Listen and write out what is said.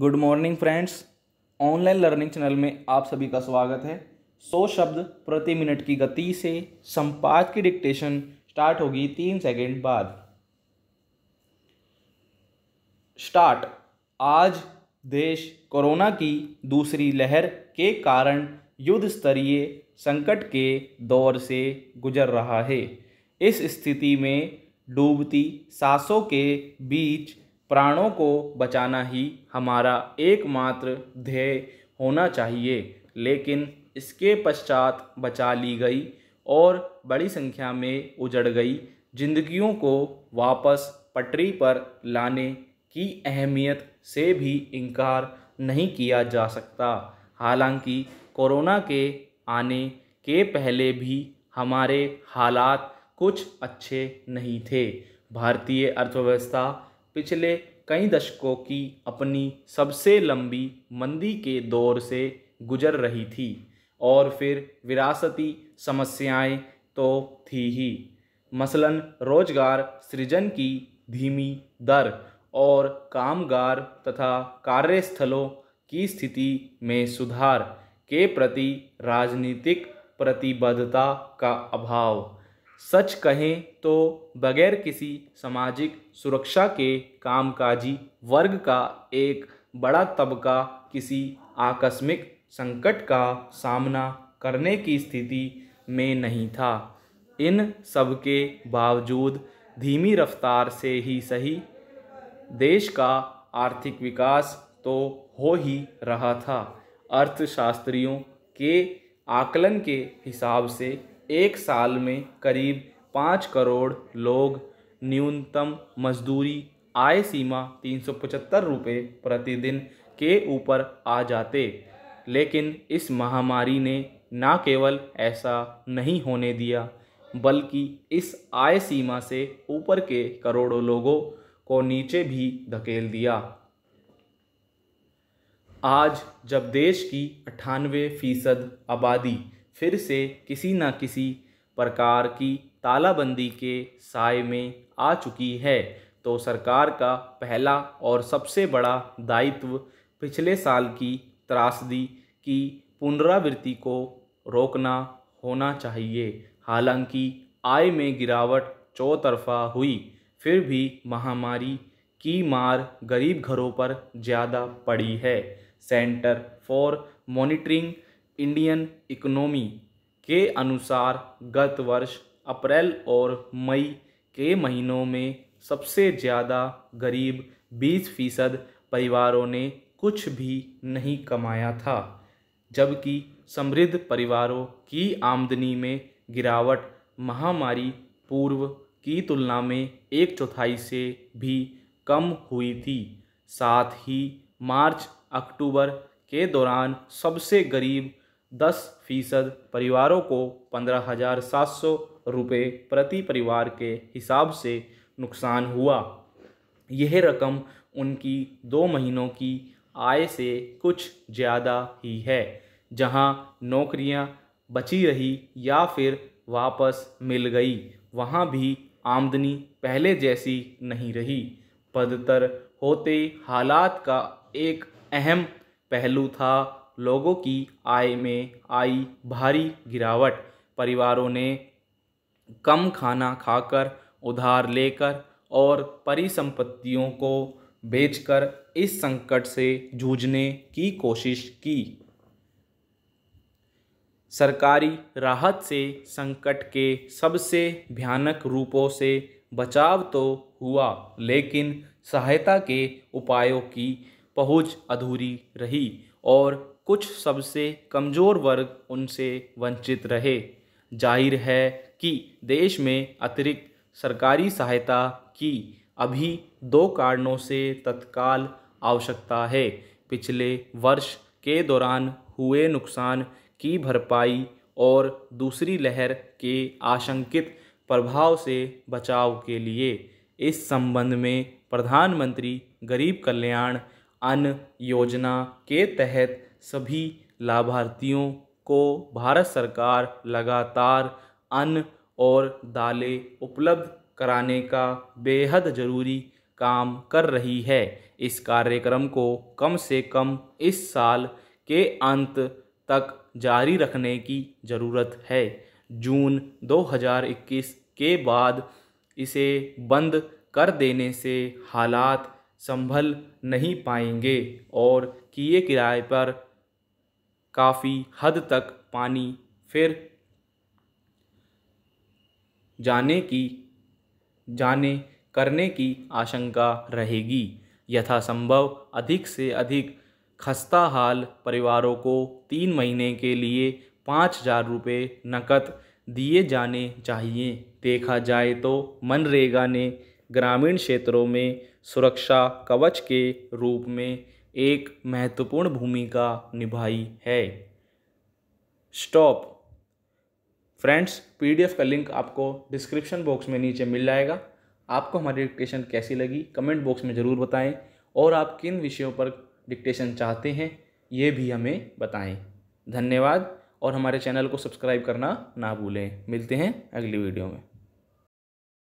good morning friends online learning channel में आप सभी का स्वागत है सौ शब्द प्रति मिनट की गति से संपाद की डिक्टेशन स्टार्ट होगी तीन सेकेंड बाद स्टार्ट आज देश कोरोना की दूसरी लहर के कारण युद्ध स्तरीय संकट के दौर से गुजर रहा है इस स्थिति में डूबती सांसों के बीच प्राणों को बचाना ही हमारा एकमात्र ध्येय होना चाहिए लेकिन इसके पश्चात बचा ली गई और बड़ी संख्या में उजड़ गई जिंदगियों को वापस पटरी पर लाने की अहमियत से भी इनकार नहीं किया जा सकता हालांकि कोरोना के आने के पहले भी हमारे हालात कुछ अच्छे नहीं थे भारतीय अर्थव्यवस्था पिछले कई दशकों की अपनी सबसे लंबी मंदी के दौर से गुजर रही थी और फिर विरासती समस्याएं तो थी ही मसलन रोजगार सृजन की धीमी दर और कामगार तथा कार्यस्थलों की स्थिति में सुधार के प्रति राजनीतिक प्रतिबद्धता का अभाव सच कहें तो बगैर किसी सामाजिक सुरक्षा के कामकाजी वर्ग का एक बड़ा तबका किसी आकस्मिक संकट का सामना करने की स्थिति में नहीं था इन सब के बावजूद धीमी रफ्तार से ही सही देश का आर्थिक विकास तो हो ही रहा था अर्थशास्त्रियों के आकलन के हिसाब से एक साल में करीब पाँच करोड़ लोग न्यूनतम मजदूरी आय सीमा तीन सौ पचहत्तर रुपये प्रतिदिन के ऊपर आ जाते लेकिन इस महामारी ने ना केवल ऐसा नहीं होने दिया बल्कि इस आय सीमा से ऊपर के करोड़ों लोगों को नीचे भी धकेल दिया आज जब देश की अट्ठानवे फीसद आबादी फिर से किसी न किसी प्रकार की तालाबंदी के साय में आ चुकी है तो सरकार का पहला और सबसे बड़ा दायित्व पिछले साल की त्रासदी की पुनरावृत्ति को रोकना होना चाहिए हालांकि आय में गिरावट चौतरफा हुई फिर भी महामारी की मार गरीब घरों पर ज़्यादा पड़ी है centre for monitoring Indian economy के अनुसार गत वर्ष अप्रैल और मई के महीनों में सबसे ज़्यादा गरीब 20 फीसद परिवारों ने कुछ भी नहीं कमाया था जबकि समृद्ध परिवारों की आमदनी में गिरावट महामारी पूर्व की तुलना में एक चौथाई से भी कम हुई थी साथ ही मार्च अक्टूबर के दौरान सबसे गरीब दस फीसद परिवारों को पंद्रह हज़ार सात सौ रुपये प्रति परिवार के हिसाब से नुकसान हुआ यह रकम उनकी दो महीनों की आय से कुछ ज़्यादा ही है जहां नौकरियां बची रही या फिर वापस मिल गई वहां भी आमदनी पहले जैसी नहीं रही बदतर होते हालात का एक अहम पहलू था लोगों की आय में आई भारी गिरावट परिवारों ने कम खाना खाकर उधार लेकर और परिसंपत्तियों को बेचकर इस संकट से जूझने की कोशिश की सरकारी राहत से संकट के सबसे भयानक रूपों से बचाव तो हुआ लेकिन सहायता के उपायों की पहुँच अधूरी रही और कुछ सबसे कमज़ोर वर्ग उनसे वंचित रहे जाहिर है कि देश में अतिरिक्त सरकारी सहायता की अभी दो कारणों से तत्काल आवश्यकता है पिछले वर्ष के दौरान हुए नुकसान की भरपाई और दूसरी लहर के आशंकित प्रभाव से बचाव के लिए इस संबंध में प्रधानमंत्री गरीब कल्याण अन्न योजना के तहत सभी लाभार्थियों को भारत सरकार लगातार अन्न और दालें उपलब्ध कराने का बेहद ज़रूरी काम कर रही है इस कार्यक्रम को कम से कम इस साल के अंत तक जारी रखने की ज़रूरत है जून 2021 के बाद इसे बंद कर देने से हालात संभल नहीं पाएंगे और किए किराए पर काफ़ी हद तक पानी फिर जाने की जाने करने की आशंका रहेगी यथासंभव अधिक से अधिक खस्ता हाल परिवारों को तीन महीने के लिए पाँच हजार रुपये नकद दिए जाने चाहिए देखा जाए तो मनरेगा ने ग्रामीण क्षेत्रों में सुरक्षा कवच के रूप में एक महत्वपूर्ण भूमिका निभाई है स्टॉप फ्रेंड्स पीडीएफ का लिंक आपको डिस्क्रिप्शन बॉक्स में नीचे मिल जाएगा आपको हमारी डिक्टेशन कैसी लगी कमेंट बॉक्स में ज़रूर बताएं और आप किन विषयों पर डिक्टेशन चाहते हैं ये भी हमें बताएं धन्यवाद और हमारे चैनल को सब्सक्राइब करना ना भूलें मिलते हैं अगली वीडियो में